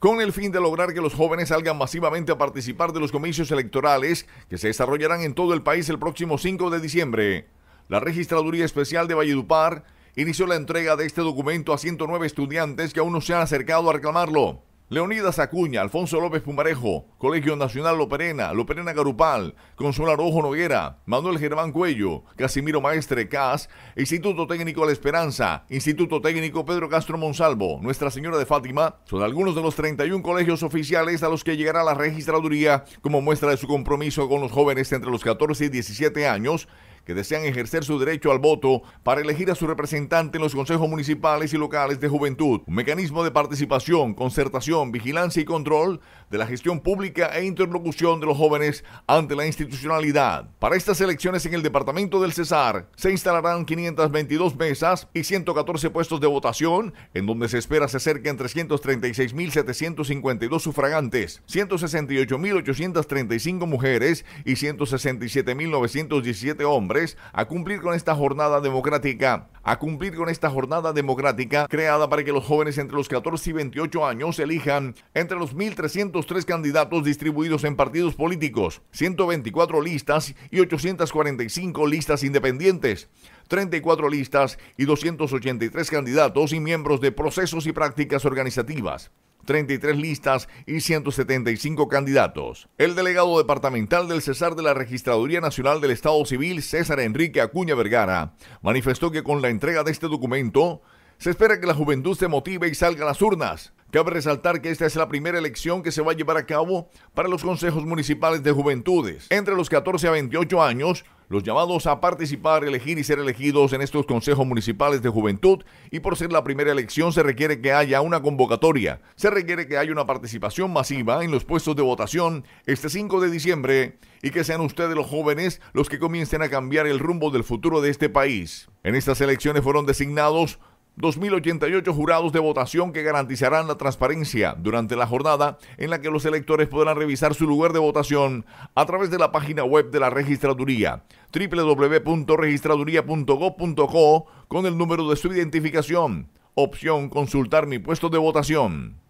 Con el fin de lograr que los jóvenes salgan masivamente a participar de los comicios electorales que se desarrollarán en todo el país el próximo 5 de diciembre, la Registraduría Especial de Valledupar inició la entrega de este documento a 109 estudiantes que aún no se han acercado a reclamarlo. Leonidas Acuña, Alfonso López Pumarejo, Colegio Nacional Loperena, Loperena Garupal, Consuelo Rojo Noguera, Manuel Germán Cuello, Casimiro Maestre Cas, Instituto Técnico La Esperanza, Instituto Técnico Pedro Castro Monsalvo, Nuestra Señora de Fátima, son algunos de los 31 colegios oficiales a los que llegará la registraduría como muestra de su compromiso con los jóvenes entre los 14 y 17 años que desean ejercer su derecho al voto para elegir a su representante en los consejos municipales y locales de juventud, un mecanismo de participación, concertación, vigilancia y control de la gestión pública e interlocución de los jóvenes ante la institucionalidad. Para estas elecciones en el departamento del Cesar se instalarán 522 mesas y 114 puestos de votación, en donde se espera se acerquen 336.752 sufragantes, 168.835 mujeres y 167.917 hombres a cumplir con esta jornada democrática a cumplir con esta jornada democrática creada para que los jóvenes entre los 14 y 28 años elijan entre los 1.303 candidatos distribuidos en partidos políticos, 124 listas y 845 listas independientes. 34 listas y 283 candidatos y miembros de procesos y prácticas organizativas. 33 listas y 175 candidatos. El delegado departamental del César de la Registraduría Nacional del Estado Civil, César Enrique Acuña Vergara, manifestó que con la entrega de este documento, se espera que la juventud se motive y salga a las urnas. Cabe resaltar que esta es la primera elección que se va a llevar a cabo para los consejos municipales de juventudes. Entre los 14 a 28 años, los llamados a participar, elegir y ser elegidos en estos consejos municipales de juventud y por ser la primera elección se requiere que haya una convocatoria, se requiere que haya una participación masiva en los puestos de votación este 5 de diciembre y que sean ustedes los jóvenes los que comiencen a cambiar el rumbo del futuro de este país. En estas elecciones fueron designados 2.088 jurados de votación que garantizarán la transparencia durante la jornada en la que los electores podrán revisar su lugar de votación a través de la página web de la registraduría www.registraduría.gov.co con el número de su identificación, opción consultar mi puesto de votación.